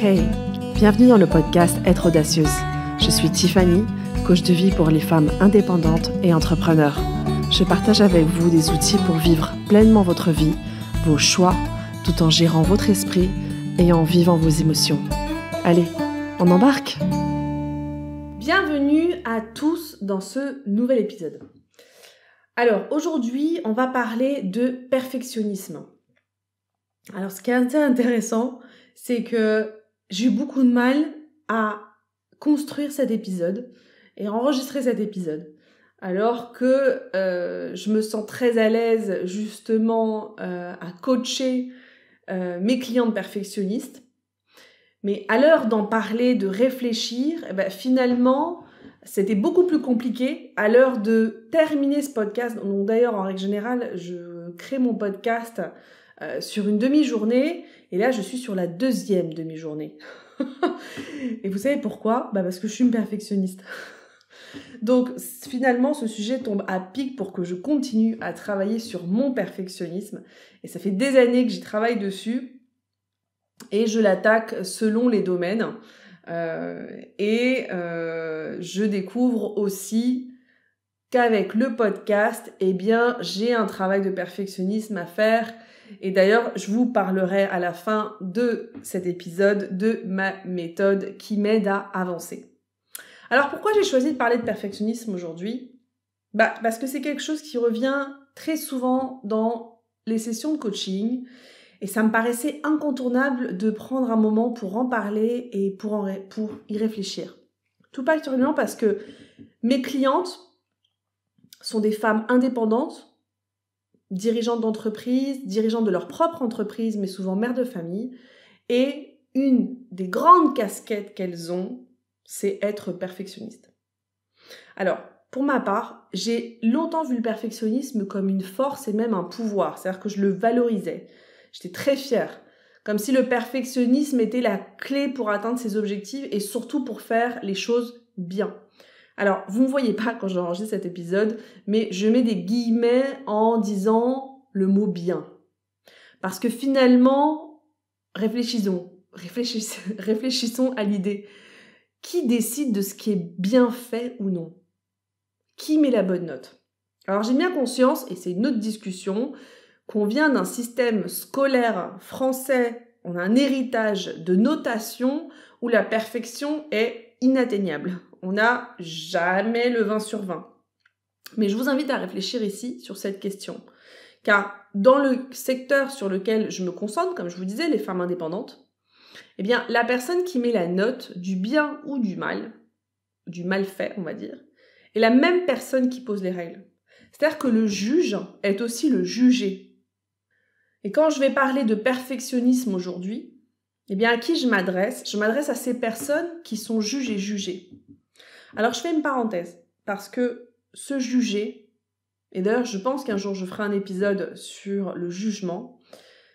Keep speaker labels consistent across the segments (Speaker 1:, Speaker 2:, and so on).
Speaker 1: Hey, bienvenue dans le podcast Être audacieuse. Je suis Tiffany, coach de vie pour les femmes indépendantes et entrepreneurs. Je partage avec vous des outils pour vivre pleinement votre vie, vos choix, tout en gérant votre esprit et en vivant vos émotions. Allez, on embarque Bienvenue à tous dans ce nouvel épisode. Alors aujourd'hui, on va parler de perfectionnisme. Alors ce qui est assez intéressant, c'est que j'ai eu beaucoup de mal à construire cet épisode et enregistrer cet épisode. Alors que euh, je me sens très à l'aise justement euh, à coacher euh, mes clientes perfectionnistes. Mais à l'heure d'en parler, de réfléchir, eh ben, finalement, c'était beaucoup plus compliqué à l'heure de terminer ce podcast. dont d'ailleurs, en règle générale, je crée mon podcast euh, sur une demi-journée, et là je suis sur la deuxième demi-journée. et vous savez pourquoi bah Parce que je suis une perfectionniste. Donc finalement, ce sujet tombe à pic pour que je continue à travailler sur mon perfectionnisme. Et ça fait des années que j'y travaille dessus. Et je l'attaque selon les domaines. Euh, et euh, je découvre aussi qu'avec le podcast, eh bien, j'ai un travail de perfectionnisme à faire et d'ailleurs, je vous parlerai à la fin de cet épisode de ma méthode qui m'aide à avancer. Alors pourquoi j'ai choisi de parler de perfectionnisme aujourd'hui bah, Parce que c'est quelque chose qui revient très souvent dans les sessions de coaching et ça me paraissait incontournable de prendre un moment pour en parler et pour, pour y réfléchir. Tout particulièrement parce que mes clientes sont des femmes indépendantes dirigeantes d'entreprise, dirigeantes de leur propre entreprise, mais souvent mères de famille. Et une des grandes casquettes qu'elles ont, c'est être perfectionniste. Alors, pour ma part, j'ai longtemps vu le perfectionnisme comme une force et même un pouvoir, c'est-à-dire que je le valorisais. J'étais très fière, comme si le perfectionnisme était la clé pour atteindre ses objectifs et surtout pour faire les choses bien. Alors, vous ne me voyez pas quand j'enregistre cet épisode, mais je mets des guillemets en disant le mot bien. Parce que finalement, réfléchissons, réfléchissons, réfléchissons à l'idée. Qui décide de ce qui est bien fait ou non Qui met la bonne note Alors j'ai bien conscience, et c'est une autre discussion, qu'on vient d'un système scolaire français, on a un héritage de notation où la perfection est inatteignable on n'a jamais le 20 sur 20. Mais je vous invite à réfléchir ici sur cette question. Car dans le secteur sur lequel je me concentre, comme je vous disais, les femmes indépendantes, eh bien, la personne qui met la note du bien ou du mal, du mal fait, on va dire, est la même personne qui pose les règles. C'est-à-dire que le juge est aussi le jugé. Et quand je vais parler de perfectionnisme aujourd'hui, eh bien, à qui je m'adresse Je m'adresse à ces personnes qui sont jugées, et jugées. Alors je fais une parenthèse, parce que se juger, et d'ailleurs je pense qu'un jour je ferai un épisode sur le jugement,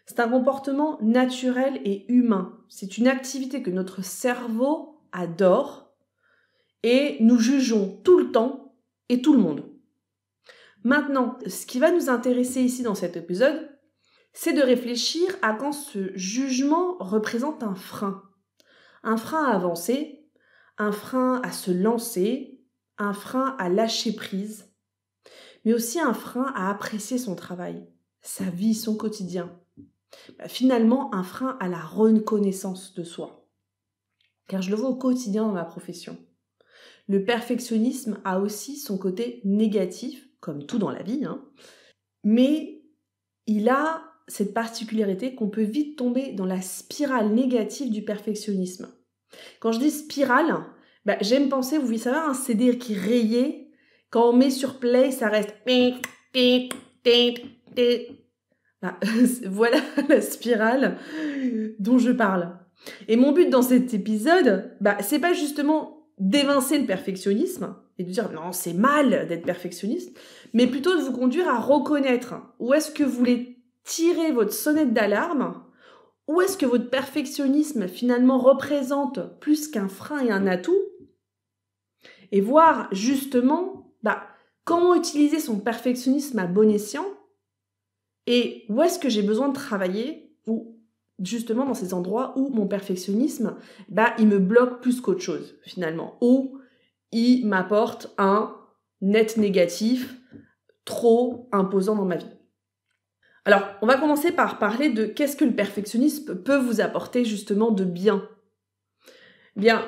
Speaker 1: c'est un comportement naturel et humain. C'est une activité que notre cerveau adore et nous jugeons tout le temps et tout le monde. Maintenant, ce qui va nous intéresser ici dans cet épisode, c'est de réfléchir à quand ce jugement représente un frein. Un frein à avancer, un frein à se lancer, un frein à lâcher prise, mais aussi un frein à apprécier son travail, sa vie, son quotidien. Bah, finalement, un frein à la reconnaissance de soi. Car je le vois au quotidien dans ma profession. Le perfectionnisme a aussi son côté négatif, comme tout dans la vie, hein, mais il a cette particularité qu'on peut vite tomber dans la spirale négative du perfectionnisme. Quand je dis spirale, bah, j'aime penser, vous voulez savoir, un CD qui rayait, quand on met sur play, ça reste. Bah, voilà la spirale dont je parle. Et mon but dans cet épisode, bah, c'est pas justement d'évincer le perfectionnisme et de dire non, c'est mal d'être perfectionniste, mais plutôt de vous conduire à reconnaître où est-ce que vous voulez tirer votre sonnette d'alarme où est-ce que votre perfectionnisme finalement représente plus qu'un frein et un atout Et voir justement bah, comment utiliser son perfectionnisme à bon escient et où est-ce que j'ai besoin de travailler ou justement dans ces endroits où mon perfectionnisme, bah, il me bloque plus qu'autre chose finalement. Ou il m'apporte un net négatif trop imposant dans ma vie. Alors, on va commencer par parler de qu'est-ce que le perfectionnisme peut vous apporter justement de bien. Eh bien,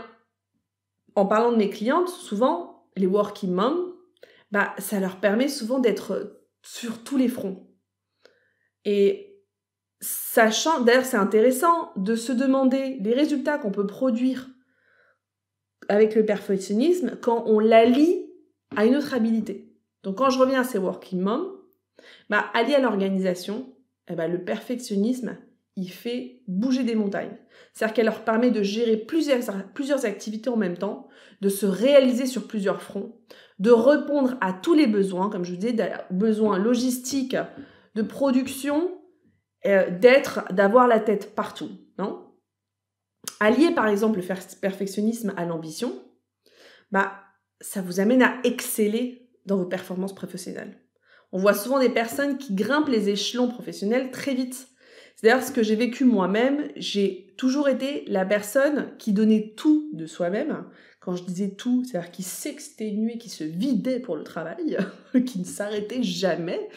Speaker 1: en parlant de mes clientes, souvent, les working moms, bah, ça leur permet souvent d'être sur tous les fronts. Et sachant, d'ailleurs, c'est intéressant de se demander les résultats qu'on peut produire avec le perfectionnisme quand on l'allie à une autre habilité. Donc, quand je reviens à ces working moms, bah, allié à l'organisation, eh bah, le perfectionnisme, il fait bouger des montagnes. C'est-à-dire qu'elle leur permet de gérer plusieurs, plusieurs activités en même temps, de se réaliser sur plusieurs fronts, de répondre à tous les besoins, comme je vous disais, besoins logistiques, de production, euh, d'être, d'avoir la tête partout, non Allier par exemple le perfectionnisme à l'ambition, bah, ça vous amène à exceller dans vos performances professionnelles. On voit souvent des personnes qui grimpent les échelons professionnels très vite. C'est d'ailleurs ce que j'ai vécu moi-même. J'ai toujours été la personne qui donnait tout de soi-même. Quand je disais tout, c'est-à-dire qui s'exténuait, qui se vidait pour le travail, qui ne s'arrêtait jamais.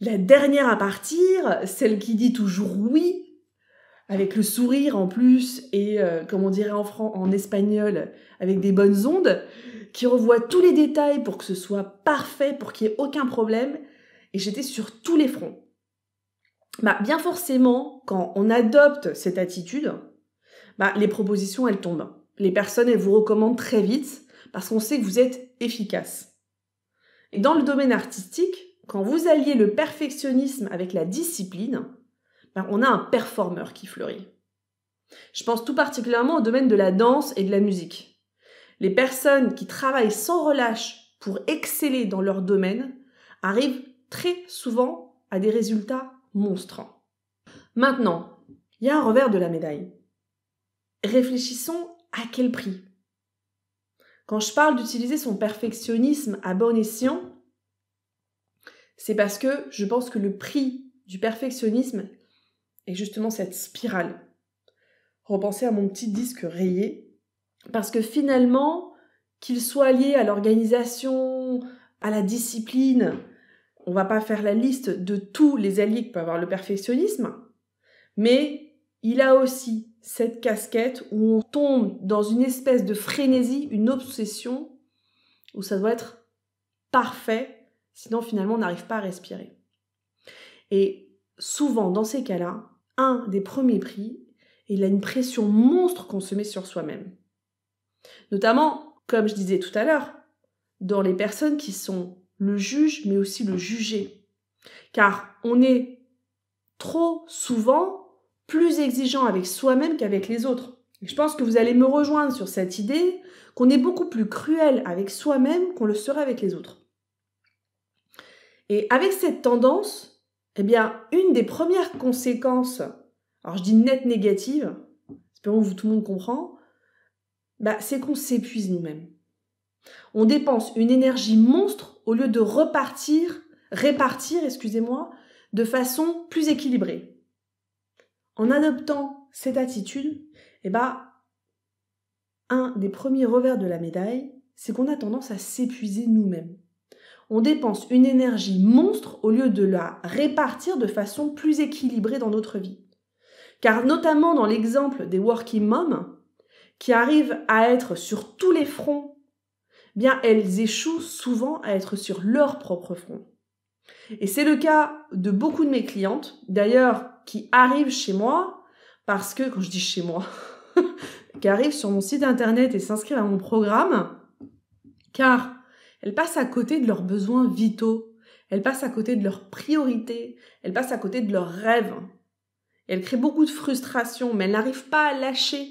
Speaker 1: La dernière à partir, celle qui dit toujours oui, avec le sourire en plus et euh, comme on dirait en, en espagnol, avec des bonnes ondes, qui revoit tous les détails pour que ce soit parfait, pour qu'il n'y ait aucun problème. Et j'étais sur tous les fronts. Bah, bien forcément, quand on adopte cette attitude, bah, les propositions, elles tombent. Les personnes, elles vous recommandent très vite parce qu'on sait que vous êtes efficace. Et dans le domaine artistique, quand vous alliez le perfectionnisme avec la discipline, ben, on a un performeur qui fleurit. Je pense tout particulièrement au domaine de la danse et de la musique. Les personnes qui travaillent sans relâche pour exceller dans leur domaine arrivent très souvent à des résultats monstrants. Maintenant, il y a un revers de la médaille. Réfléchissons à quel prix. Quand je parle d'utiliser son perfectionnisme à bon escient, c'est parce que je pense que le prix du perfectionnisme et justement cette spirale. Repenser à mon petit disque rayé, parce que finalement, qu'il soit lié à l'organisation, à la discipline, on va pas faire la liste de tous les alliés que peut avoir le perfectionnisme, mais il a aussi cette casquette où on tombe dans une espèce de frénésie, une obsession, où ça doit être parfait, sinon finalement on n'arrive pas à respirer. Et souvent dans ces cas-là, un des premiers prix et il a une pression monstre qu'on se met sur soi-même. Notamment, comme je disais tout à l'heure, dans les personnes qui sont le juge mais aussi le jugé. Car on est trop souvent plus exigeant avec soi-même qu'avec les autres. je pense que vous allez me rejoindre sur cette idée qu'on est beaucoup plus cruel avec soi-même qu'on le serait avec les autres. Et avec cette tendance, eh bien, une des premières conséquences, alors je dis nette négative, espérons que tout le monde comprend, bah, c'est qu'on s'épuise nous-mêmes. On dépense une énergie monstre au lieu de repartir, répartir, excusez-moi, de façon plus équilibrée. En adoptant cette attitude, eh ben, un des premiers revers de la médaille, c'est qu'on a tendance à s'épuiser nous-mêmes on dépense une énergie monstre au lieu de la répartir de façon plus équilibrée dans notre vie. Car notamment dans l'exemple des working moms, qui arrivent à être sur tous les fronts, eh bien elles échouent souvent à être sur leur propre front. Et c'est le cas de beaucoup de mes clientes, d'ailleurs, qui arrivent chez moi, parce que, quand je dis chez moi, qui arrivent sur mon site internet et s'inscrivent à mon programme, car elles passent à côté de leurs besoins vitaux. Elles passent à côté de leurs priorités. Elles passent à côté de leurs rêves. Elle elles créent beaucoup de frustration, mais elles n'arrivent pas à lâcher.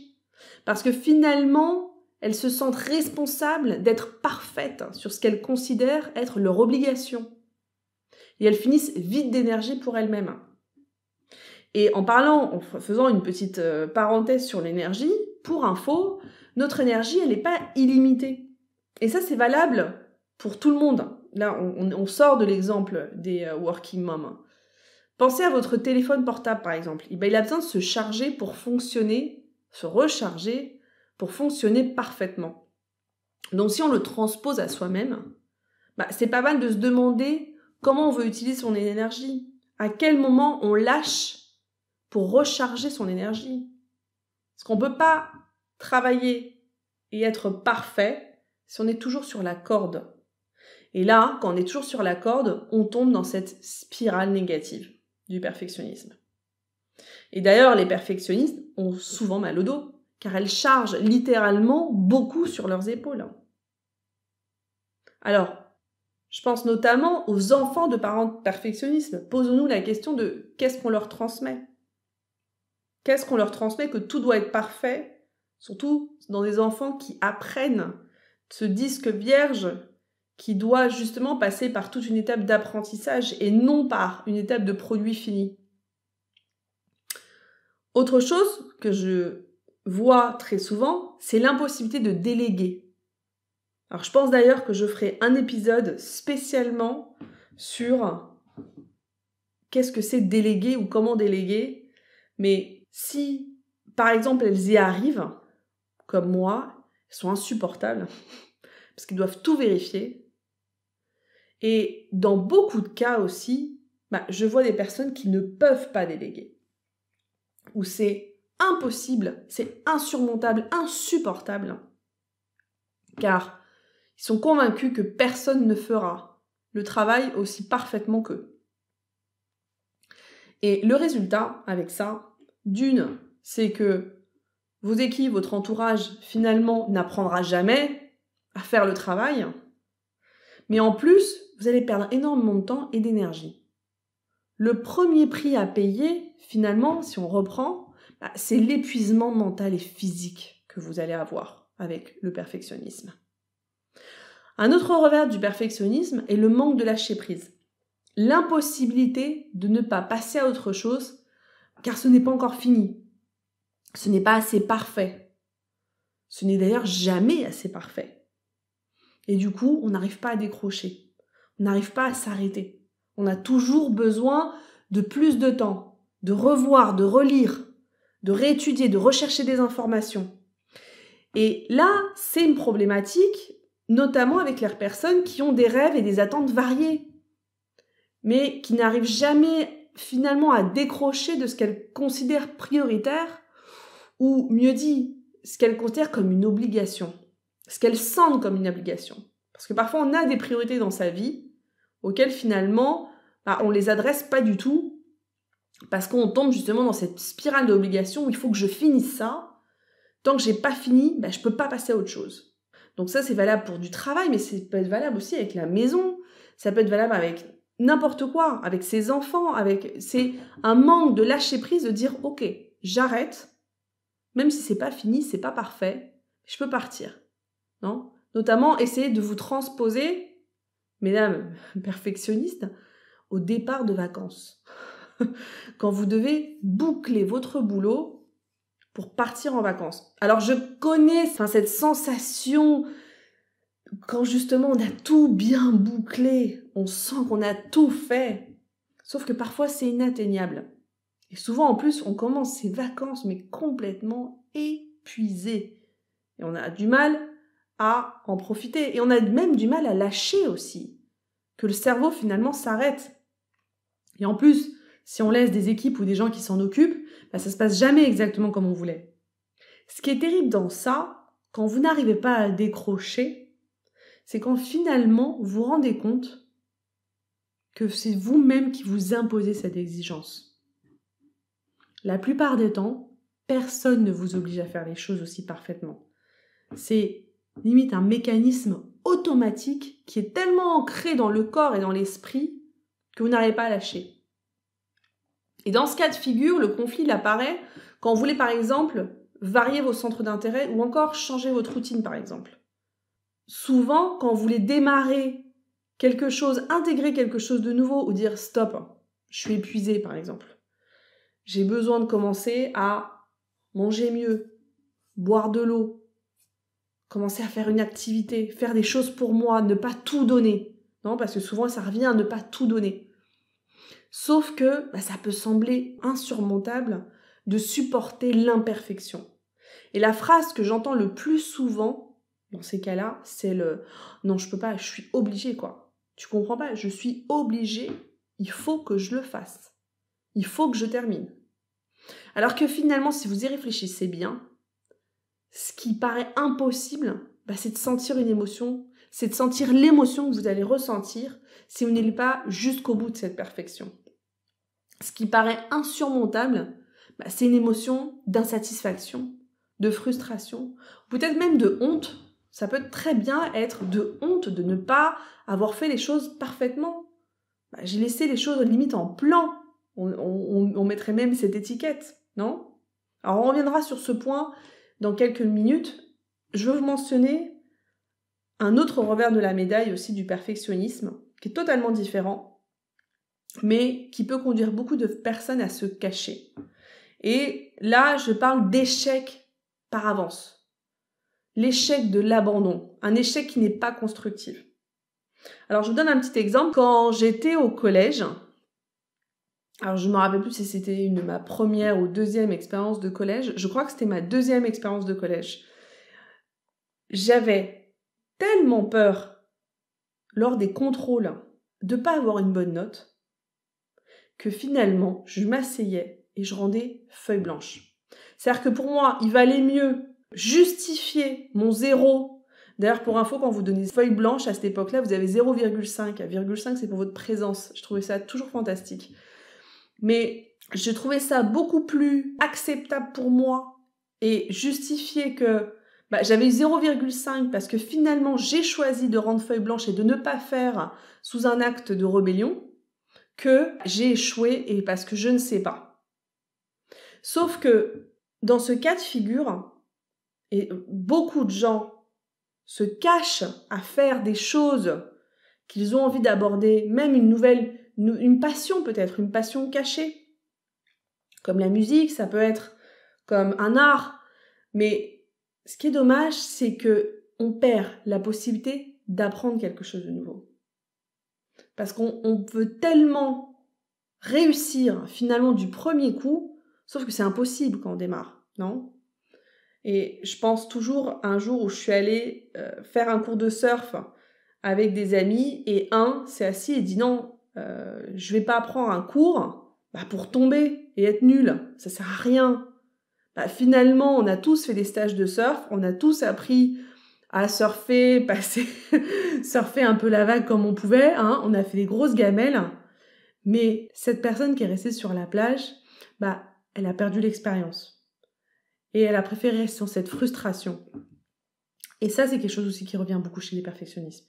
Speaker 1: Parce que finalement, elles se sentent responsables d'être parfaites sur ce qu'elles considèrent être leur obligation. Et elles finissent vite d'énergie pour elles-mêmes. Et en parlant, en faisant une petite euh, parenthèse sur l'énergie, pour info, notre énergie, elle n'est pas illimitée. Et ça, c'est valable pour tout le monde. Là, on, sort de l'exemple des euh, working moms. Pensez à votre téléphone portable, par exemple. Eh ben, il a besoin de se charger pour fonctionner, se recharger pour fonctionner parfaitement. Donc, si on le transpose à soi-même, bah, c'est pas mal de se demander comment on veut utiliser son énergie, à quel moment on lâche pour recharger son énergie. Parce qu'on ne peut pas travailler et être parfait si on est toujours sur la corde. Et là, quand on est toujours sur la corde, on tombe dans cette spirale négative du perfectionnisme. Et d'ailleurs, les perfectionnistes ont souvent mal au dos, car elles chargent littéralement beaucoup sur leurs épaules. Alors, je pense notamment aux enfants de parents perfectionnistes. perfectionnisme. Posons-nous la question de qu'est-ce qu'on leur transmet Qu'est-ce qu'on leur transmet que tout doit être parfait Surtout dans des enfants qui apprennent, ce disque vierge qui doit justement passer par toute une étape d'apprentissage et non par une étape de produit fini. Autre chose que je vois très souvent, c'est l'impossibilité de déléguer. Alors je pense d'ailleurs que je ferai un épisode spécialement sur qu'est-ce que c'est déléguer ou comment déléguer. Mais si, par exemple, elles y arrivent, comme moi, elles sont insupportables, parce qu'elles doivent tout vérifier, et dans beaucoup de cas aussi, bah, je vois des personnes qui ne peuvent pas déléguer. Où c'est impossible, c'est insurmontable, insupportable. Car ils sont convaincus que personne ne fera le travail aussi parfaitement qu'eux. Et le résultat avec ça, d'une, c'est que vos équipes, votre entourage, finalement, n'apprendra jamais à faire le travail, mais en plus, vous allez perdre énormément de temps et d'énergie. Le premier prix à payer, finalement, si on reprend, bah, c'est l'épuisement mental et physique que vous allez avoir avec le perfectionnisme. Un autre revers du perfectionnisme est le manque de lâcher prise. L'impossibilité de ne pas passer à autre chose car ce n'est pas encore fini. Ce n'est pas assez parfait. Ce n'est d'ailleurs jamais assez parfait. Et du coup, on n'arrive pas à décrocher. On n'arrive pas à s'arrêter. On a toujours besoin de plus de temps, de revoir, de relire, de réétudier, de rechercher des informations. Et là, c'est une problématique, notamment avec les personnes qui ont des rêves et des attentes variées, mais qui n'arrivent jamais finalement à décrocher de ce qu'elles considèrent prioritaire, ou mieux dit, ce qu'elles considèrent comme une obligation ce qu'elles sentent comme une obligation. Parce que parfois, on a des priorités dans sa vie auxquelles finalement, on bah, on les adresse pas du tout parce qu'on tombe justement dans cette spirale d'obligation où il faut que je finisse ça. Tant que j'ai pas fini, je bah, je peux pas passer à autre chose. Donc ça, c'est valable pour du travail, mais ça peut être valable aussi avec la maison. Ça peut être valable avec n'importe quoi, avec ses enfants, avec c'est un manque de lâcher prise de dire ok, j'arrête, même si c'est pas fini, c'est pas parfait, je peux partir. Notamment, essayer de vous transposer, mesdames perfectionnistes, au départ de vacances. Quand vous devez boucler votre boulot pour partir en vacances. Alors, je connais cette sensation quand justement on a tout bien bouclé, on sent qu'on a tout fait. Sauf que parfois c'est inatteignable. Et souvent en plus on commence ses vacances mais complètement épuisé. Et on a du mal à en profiter. Et on a même du mal à lâcher aussi, que le cerveau finalement s'arrête. Et en plus, si on laisse des équipes ou des gens qui s'en occupent, bah, ça se passe jamais exactement comme on voulait. Ce qui est terrible dans ça, quand vous n'arrivez pas à décrocher, c'est quand finalement vous rendez compte que c'est vous-même qui vous imposez cette exigence. La plupart des temps, personne ne vous oblige à faire les choses aussi parfaitement. C'est limite un mécanisme automatique qui est tellement ancré dans le corps et dans l'esprit que vous n'arrivez pas à lâcher. Et dans ce cas de figure, le conflit apparaît quand vous voulez par exemple varier vos centres d'intérêt ou encore changer votre routine par exemple. Souvent, quand vous voulez démarrer quelque chose, intégrer quelque chose de nouveau ou dire stop, je suis épuisé par exemple. J'ai besoin de commencer à manger mieux, boire de l'eau, commencer à faire une activité, faire des choses pour moi, ne pas tout donner. Non, parce que souvent ça revient à ne pas tout donner. Sauf que bah, ça peut sembler insurmontable de supporter l'imperfection. Et la phrase que j'entends le plus souvent dans ces cas-là, c'est le non, je peux pas, je suis obligé quoi. Tu comprends pas, je suis obligé, il faut que je le fasse. Il faut que je termine. Alors que finalement, si vous y réfléchissez bien, ce qui paraît impossible, bah, c'est de sentir une émotion, c'est de sentir l'émotion que vous allez ressentir si vous n'allez pas jusqu'au bout de cette perfection. Ce qui paraît insurmontable, bah, c'est une émotion d'insatisfaction, de frustration, peut-être même de honte. Ça peut très bien être de honte de ne pas avoir fait les choses parfaitement. Bah, j'ai laissé les choses limite en plan. On, on mettrait même cette étiquette, non Alors on reviendra sur ce point dans quelques minutes, je veux vous mentionner un autre revers de la médaille aussi du perfectionnisme, qui est totalement différent, mais qui peut conduire beaucoup de personnes à se cacher. Et là, je parle d'échec par avance. L'échec de l'abandon, un échec qui n'est pas constructif. Alors, je vous donne un petit exemple. Quand j'étais au collège, alors je me rappelle plus si c'était une ma première ou deuxième expérience de collège. Je crois que c'était ma deuxième expérience de collège. J'avais tellement peur lors des contrôles de pas avoir une bonne note que finalement je m'asseyais et je rendais feuille blanche. C'est-à-dire que pour moi, il valait mieux justifier mon zéro. D'ailleurs, pour info, quand vous donnez feuille blanche à cette époque-là, vous avez 0,5. 0,5, c'est pour votre présence. Je trouvais ça toujours fantastique. Mais je trouvais ça beaucoup plus acceptable pour moi et justifié que bah, j'avais 0,5 parce que finalement j'ai choisi de rendre feuille blanche et de ne pas faire sous un acte de rébellion que j'ai échoué et parce que je ne sais pas. Sauf que dans ce cas de figure, et beaucoup de gens se cachent à faire des choses qu'ils ont envie d'aborder, même une nouvelle une, passion peut-être, une passion cachée, comme la musique, ça peut être comme un art. Mais ce qui est dommage, c'est que on perd la possibilité d'apprendre quelque chose de nouveau. Parce qu'on veut tellement réussir finalement du premier coup, sauf que c'est impossible quand on démarre, non Et je pense toujours à un jour où je suis allée euh, faire un cours de surf avec des amis et un s'est assis et dit non, euh, je vais pas prendre un cours bah, pour tomber et être nul. Ça sert à rien. Bah, finalement, on a tous fait des stages de surf, on a tous appris à surfer, passer, surfer un peu la vague comme on pouvait. Hein. On a fait des grosses gamelles. Mais cette personne qui est restée sur la plage, bah, elle a perdu l'expérience. Et elle a préféré rester dans cette frustration. Et ça, c'est quelque chose aussi qui revient beaucoup chez les perfectionnistes.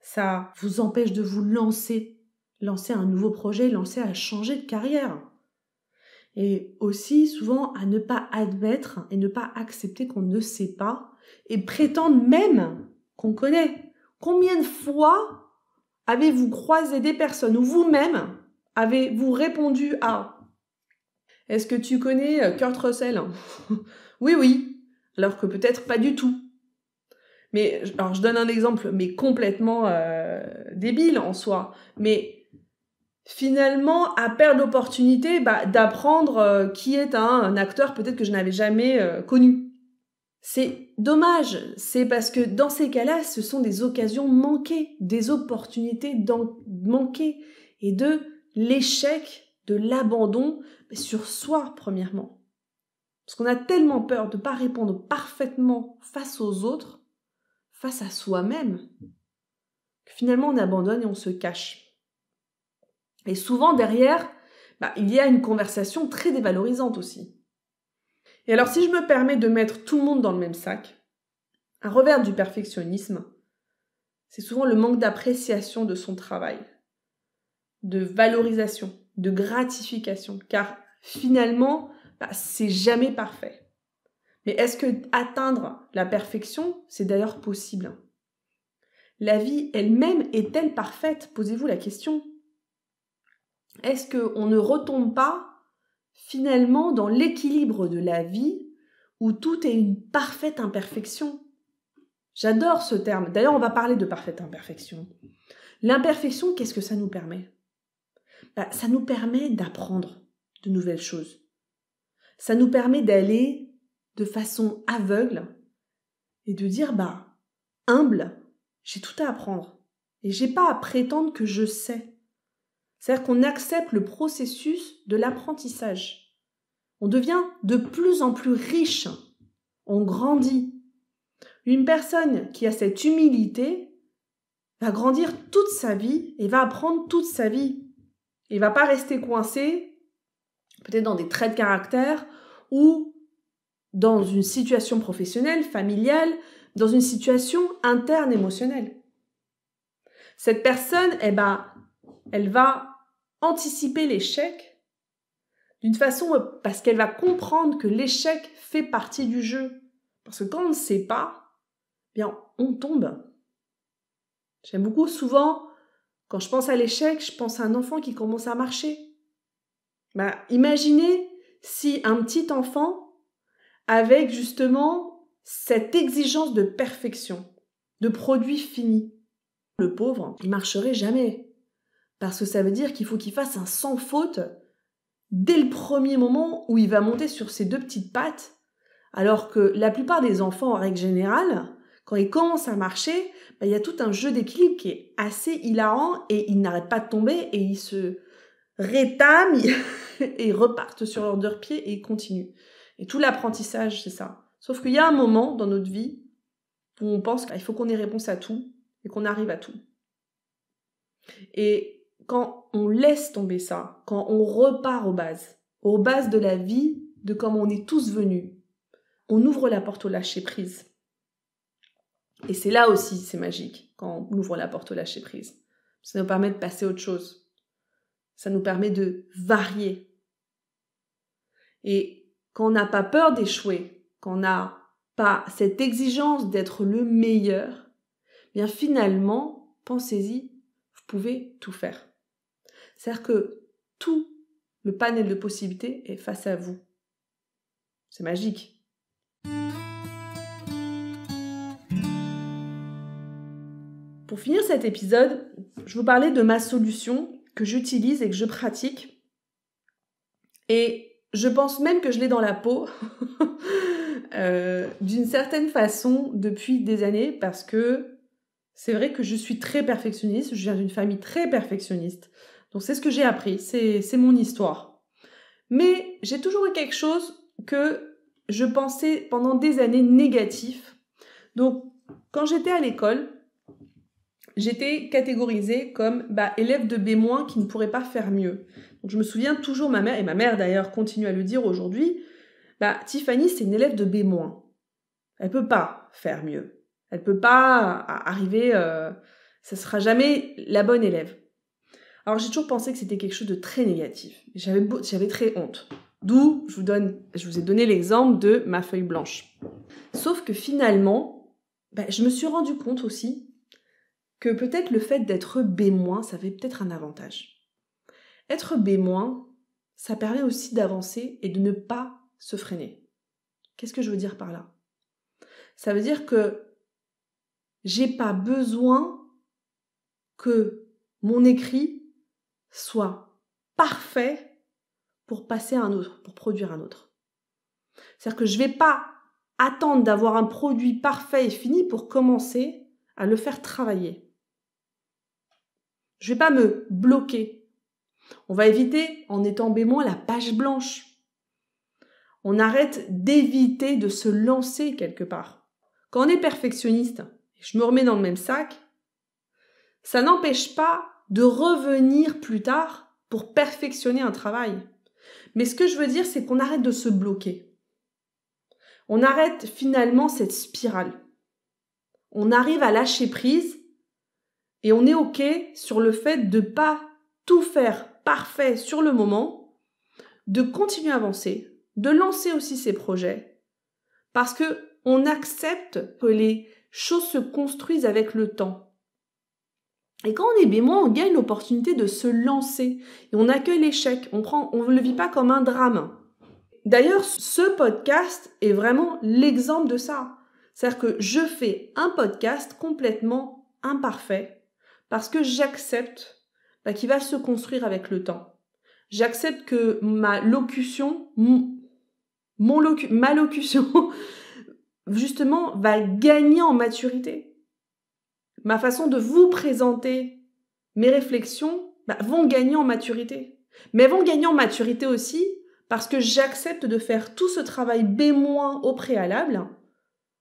Speaker 1: Ça vous empêche de vous lancer lancer un nouveau projet, lancer à changer de carrière. Et aussi souvent à ne pas admettre et ne pas accepter qu'on ne sait pas et prétendre même qu'on connaît. Combien de fois avez-vous croisé des personnes ou vous-même avez-vous répondu à Est-ce que tu connais euh, Kurt Russell Oui, oui, alors que peut-être pas du tout. Mais alors je donne un exemple, mais complètement euh, débile en soi. Mais finalement à perdre l'opportunité bah, d'apprendre euh, qui est un, acteur peut-être que je n'avais jamais euh, connu. C'est dommage, c'est parce que dans ces cas-là, ce sont des occasions manquées, des opportunités manquées et de l'échec, de l'abandon sur soi premièrement. Parce qu'on a tellement peur de ne pas répondre parfaitement face aux autres, face à soi-même, que finalement on abandonne et on se cache. Et souvent derrière, bah, il y a une conversation très dévalorisante aussi. Et alors si je me permets de mettre tout le monde dans le même sac, un revers du perfectionnisme, c'est souvent le manque d'appréciation de son travail, de valorisation, de gratification, car finalement, bah, c'est jamais parfait. Mais est-ce que atteindre la perfection, c'est d'ailleurs possible La vie elle-même est-elle parfaite Posez-vous la question est-ce qu'on ne retombe pas finalement dans l'équilibre de la vie où tout est une parfaite imperfection J'adore ce terme. D'ailleurs, on va parler de parfaite imperfection. L'imperfection, qu'est-ce que ça nous permet bah, Ça nous permet d'apprendre de nouvelles choses. Ça nous permet d'aller de façon aveugle et de dire, bah, humble, j'ai tout à apprendre. Et j'ai pas à prétendre que je sais. C'est-à-dire qu'on accepte le processus de l'apprentissage. On devient de plus en plus riche. On grandit. Une personne qui a cette humilité va grandir toute sa vie et va apprendre toute sa vie. Il va pas rester coincé, peut-être dans des traits de caractère ou dans une situation professionnelle, familiale, dans une situation interne émotionnelle. Cette personne, eh va... Ben, elle va anticiper l'échec d'une façon parce qu'elle va comprendre que l'échec fait partie du jeu. Parce que quand on ne sait pas, eh bien on tombe. J'aime beaucoup souvent, quand je pense à l'échec, je pense à un enfant qui commence à marcher. Bah, imaginez si un petit enfant, avec justement cette exigence de perfection, de produit fini, le pauvre, il marcherait jamais. Parce que ça veut dire qu'il faut qu'il fasse un sans faute dès le premier moment où il va monter sur ses deux petites pattes. Alors que la plupart des enfants, en règle générale, quand ils commencent à marcher, bah, il y a tout un jeu d'équilibre qui est assez hilarant et ils n'arrêtent pas de tomber et ils se rétament et repartent sur leurs deux pieds et ils continuent. Et tout l'apprentissage, c'est ça. Sauf qu'il y a un moment dans notre vie où on pense qu'il faut qu'on ait réponse à tout et qu'on arrive à tout. Et quand on laisse tomber ça, quand on repart aux bases, aux bases de la vie, de comme on est tous venus, on ouvre la porte au lâcher prise. Et c'est là aussi, c'est magique, quand on ouvre la porte au lâcher prise. Ça nous permet de passer à autre chose. Ça nous permet de varier. Et quand on n'a pas peur d'échouer, quand on n'a pas cette exigence d'être le meilleur, bien finalement, pensez-y, vous pouvez tout faire. C'est-à-dire que tout le panel de possibilités est face à vous. C'est magique. Pour finir cet épisode, je vous parlais de ma solution que j'utilise et que je pratique. Et je pense même que je l'ai dans la peau, euh, d'une certaine façon, depuis des années, parce que c'est vrai que je suis très perfectionniste, je viens d'une famille très perfectionniste. Donc c'est ce que j'ai appris, c'est mon histoire. Mais j'ai toujours eu quelque chose que je pensais pendant des années négatif. Donc quand j'étais à l'école, j'étais catégorisée comme bah, élève de B- qui ne pourrait pas faire mieux. Donc je me souviens toujours, ma mère, et ma mère d'ailleurs continue à le dire aujourd'hui, bah, Tiffany, c'est une élève de B-. Elle peut pas faire mieux. Elle peut pas arriver, euh, ça sera jamais la bonne élève. Alors j'ai toujours pensé que c'était quelque chose de très négatif. J'avais, j'avais très honte. D'où je vous, donne, je vous ai donné l'exemple de ma feuille blanche. Sauf que finalement, bah, je me suis rendu compte aussi que peut-être le fait d'être B-, ça avait peut-être un avantage. Être bémoin, ça permet aussi d'avancer et de ne pas se freiner. Qu'est-ce que je veux dire par là Ça veut dire que j'ai pas besoin que mon écrit soit parfait pour passer à un autre, pour produire un autre. C'est-à-dire que je ne vais pas attendre d'avoir un produit parfait et fini pour commencer à le faire travailler. Je ne vais pas me bloquer. On va éviter, en étant bémoin, la page blanche. On arrête d'éviter de se lancer quelque part. Quand on est perfectionniste, je me remets dans le même sac, ça n'empêche pas de revenir plus tard pour perfectionner un travail. Mais ce que je veux dire, c'est qu'on arrête de se bloquer. On arrête finalement cette spirale. On arrive à lâcher prise et on est OK sur le fait de pas tout faire parfait sur le moment, de continuer à avancer, de lancer aussi ses projets, parce qu'on accepte que les choses se construisent avec le temps. Et quand on est bémoin, on gagne l'opportunité de se lancer et on accueille l'échec. On prend, on le vit pas comme un drame. D'ailleurs, ce podcast est vraiment l'exemple de ça. C'est-à-dire que je fais un podcast complètement imparfait parce que j'accepte bah, qu'il va se construire avec le temps. J'accepte que ma locution, mon, ma locution, justement, va gagner en maturité ma façon de vous présenter mes réflexions bah, vont gagner en maturité. Mais vont gagner en maturité aussi parce que j'accepte de faire tout ce travail B- au préalable,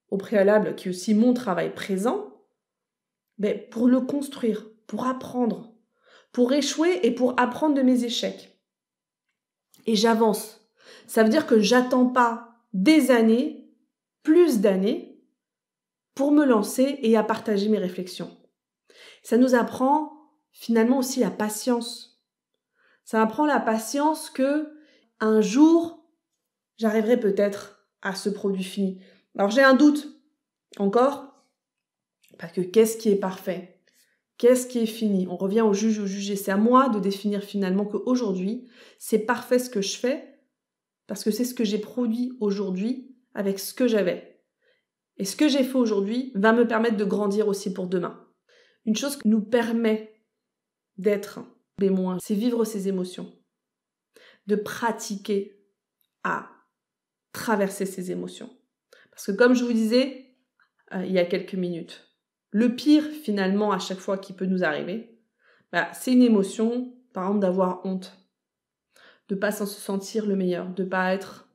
Speaker 1: au préalable qui est aussi mon travail présent, mais pour le construire, pour apprendre, pour échouer et pour apprendre de mes échecs. Et j'avance. Ça veut dire que j'attends pas des années, plus d'années, pour me lancer et à partager mes réflexions. Ça nous apprend finalement aussi la patience. Ça apprend la patience que un jour, j'arriverai peut-être à ce produit fini. Alors j'ai un doute encore, parce que qu'est-ce qui est parfait Qu'est-ce qui est fini On revient au juge au jugé. C'est à moi de définir finalement qu'aujourd'hui, c'est parfait ce que je fais, parce que c'est ce que j'ai produit aujourd'hui avec ce que j'avais. Et ce que j'ai fait aujourd'hui va me permettre de grandir aussi pour demain. Une chose qui nous permet d'être moins, c'est vivre ses émotions, de pratiquer à traverser ses émotions. Parce que comme je vous disais euh, il y a quelques minutes, le pire finalement à chaque fois qui peut nous arriver, bah, c'est une émotion, par exemple d'avoir honte, de pas s'en sentir le meilleur, de pas être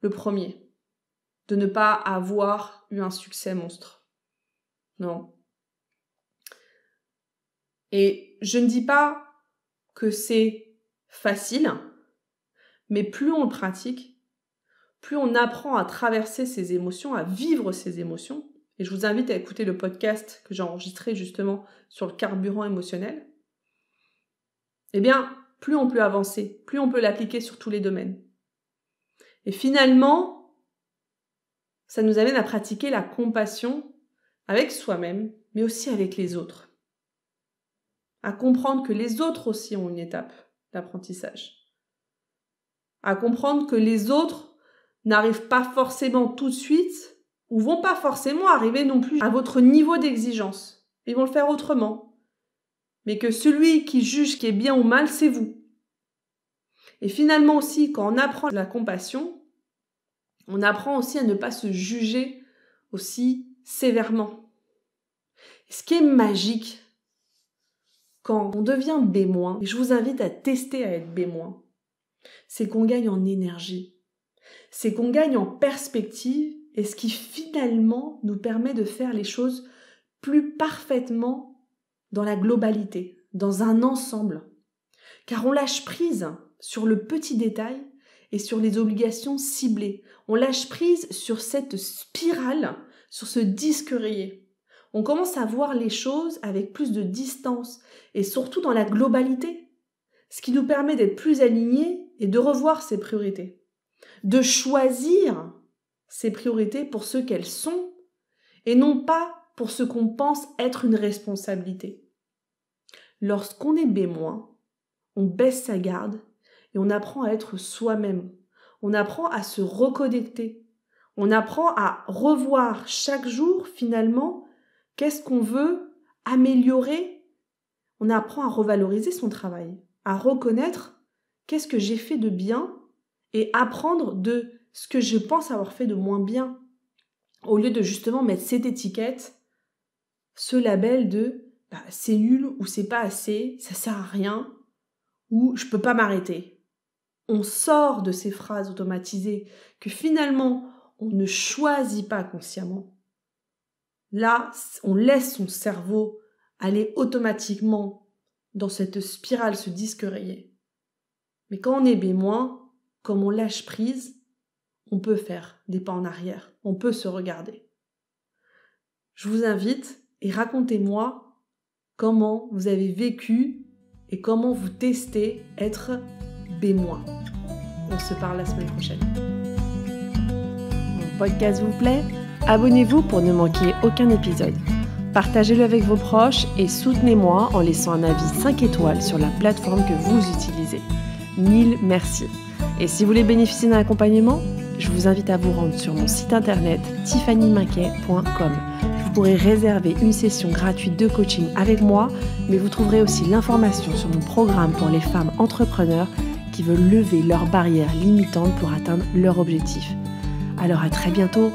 Speaker 1: le premier de ne pas avoir eu un succès monstre. Non. Et je ne dis pas que c'est facile, mais plus on le pratique, plus on apprend à traverser ses émotions, à vivre ses émotions, et je vous invite à écouter le podcast que j'ai enregistré justement sur le carburant émotionnel, eh bien, plus on peut avancer, plus on peut l'appliquer sur tous les domaines. Et finalement, ça nous amène à pratiquer la compassion avec soi-même, mais aussi avec les autres. À comprendre que les autres aussi ont une étape d'apprentissage. À comprendre que les autres n'arrivent pas forcément tout de suite ou vont pas forcément arriver non plus à votre niveau d'exigence. Ils vont le faire autrement. Mais que celui qui juge qui est bien ou mal, c'est vous. Et finalement aussi, quand on apprend la compassion, on apprend aussi à ne pas se juger aussi sévèrement. Ce qui est magique quand on devient bémoin, et je vous invite à tester à être bémoin, c'est qu'on gagne en énergie, c'est qu'on gagne en perspective et ce qui finalement nous permet de faire les choses plus parfaitement dans la globalité, dans un ensemble. Car on lâche prise sur le petit détail et sur les obligations ciblées. On lâche prise sur cette spirale, sur ce disque rayé. On commence à voir les choses avec plus de distance et surtout dans la globalité, ce qui nous permet d'être plus alignés et de revoir ses priorités, de choisir ses priorités pour ce qu'elles sont et non pas pour ce qu'on pense être une responsabilité. Lorsqu'on est bémoin on baisse sa garde et on apprend à être soi-même. On apprend à se reconnecter. On apprend à revoir chaque jour finalement qu'est-ce qu'on veut améliorer. On apprend à revaloriser son travail, à reconnaître qu'est-ce que j'ai fait de bien et apprendre de ce que je pense avoir fait de moins bien. Au lieu de justement mettre cette étiquette, ce label de bah, c'est nul ou c'est pas assez, ça sert à rien ou je peux pas m'arrêter sort de ces phrases automatisées, que finalement on ne choisit pas consciemment, là, on laisse son cerveau aller automatiquement dans cette spirale, ce disque rayé. Mais quand on est bémoin comme on lâche prise, on peut faire des pas en arrière, on peut se regarder. Je vous invite et racontez-moi comment vous avez vécu et comment vous testez être paie-moi. On se parle la semaine prochaine. Mon podcast vous plaît Abonnez-vous pour ne manquer aucun épisode. Partagez-le avec vos proches et soutenez-moi en laissant un avis 5 étoiles sur la plateforme que vous utilisez. Mille merci. Et si vous voulez bénéficier d'un accompagnement, je vous invite à vous rendre sur mon site internet tiffanymaquet.com. Vous pourrez réserver une session gratuite de coaching avec moi, mais vous trouverez aussi l'information sur mon programme pour les femmes entrepreneurs veulent lever leurs barrières limitantes pour atteindre leur objectif. Alors à très bientôt